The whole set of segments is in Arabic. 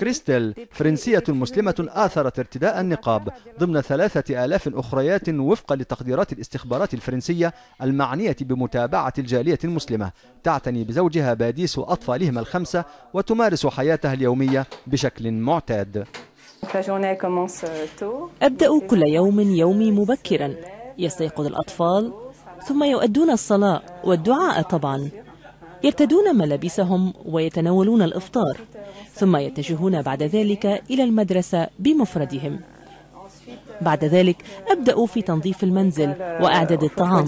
كريستل فرنسية مسلمة آثرت ارتداء النقاب ضمن ثلاثة آلاف أخريات وفقا لتقديرات الاستخبارات الفرنسية المعنية بمتابعة الجالية المسلمة تعتني بزوجها باديس وأطفالهما الخمسة وتمارس حياتها اليومية بشكل معتاد euh, أبدأ كل يوم يومي مبكرا يستيقظ الأطفال ثم يؤدون الصلاة والدعاء طبعا يرتدون ملابسهم ويتناولون الإفطار ثم يتجهون بعد ذلك إلى المدرسة بمفردهم بعد ذلك أبدأ في تنظيف المنزل وإعداد الطعام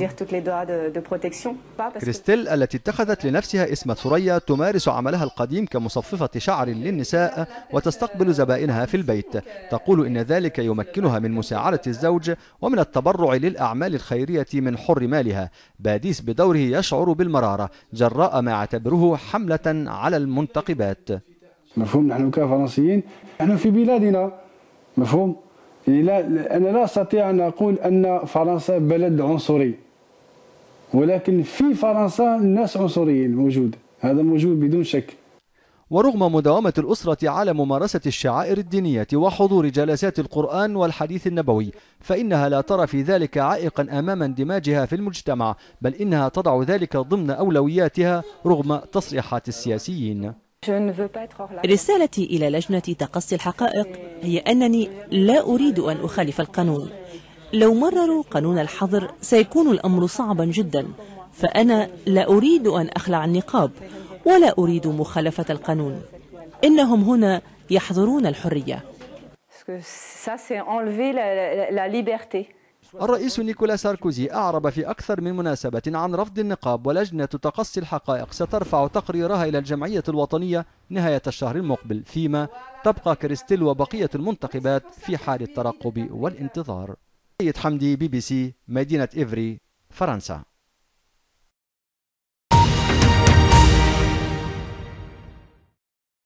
كريستيل التي اتخذت لنفسها اسم ثريا تمارس عملها القديم كمصففة شعر للنساء وتستقبل زبائنها في البيت تقول إن ذلك يمكنها من مساعدة الزوج ومن التبرع للأعمال الخيرية من حر مالها باديس بدوره يشعر بالمرارة جراء ما اعتبره حملة على المنتقبات مفهوم نحن كفرنسيين نحن في بلادنا مفهوم يعني لا أنا لا أستطيع أن أقول أن فرنسا بلد عنصري ولكن في فرنسا الناس عنصريين موجود هذا موجود بدون شك ورغم مداومة الأسرة على ممارسة الشعائر الدينية وحضور جلسات القرآن والحديث النبوي فإنها لا ترى في ذلك عائقا أمام اندماجها في المجتمع بل إنها تضع ذلك ضمن أولوياتها رغم تصريحات السياسيين رسالتي إلى لجنة تقصي الحقائق هي أنني لا أريد أن أخالف القانون لو مرروا قانون الحظر سيكون الأمر صعبا جدا فأنا لا أريد أن أخلع النقاب ولا أريد مخالفة القانون إنهم هنا يحظرون الحرية الرئيس نيكولا ساركوزي أعرب في أكثر من مناسبة عن رفض النقاب ولجنة تقصي الحقائق سترفع تقريرها إلى الجمعية الوطنية نهاية الشهر المقبل فيما تبقى كريستيل وبقية المنتخبات في حال الترقب والانتظار سيد حمدي بي بي سي مدينة إفري فرنسا